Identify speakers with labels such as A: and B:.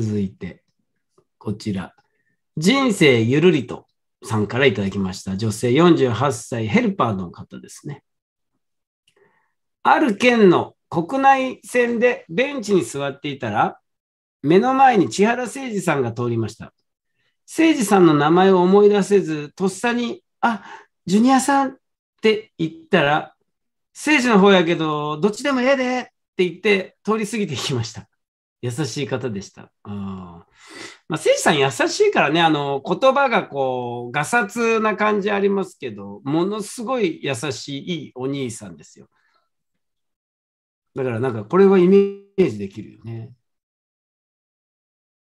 A: 続いて、こちら。人生ゆるりとさんからいただきました。女性48歳ヘルパーの方ですね。ある県の国内線でベンチに座っていたら、目の前に千原誠二さんが通りました。誠二さんの名前を思い出せず、とっさに、あ、ジュニアさんって言ったら、誠治の方やけど、どっちでもええでって言って通り過ぎていきました。優しい方でした。うん。まあ、誠司さん優しいからね、あの、言葉がこう、がさつな感じありますけど、ものすごい優しい、いお兄さんですよ。
B: だからなんか、これはイメージできるよね。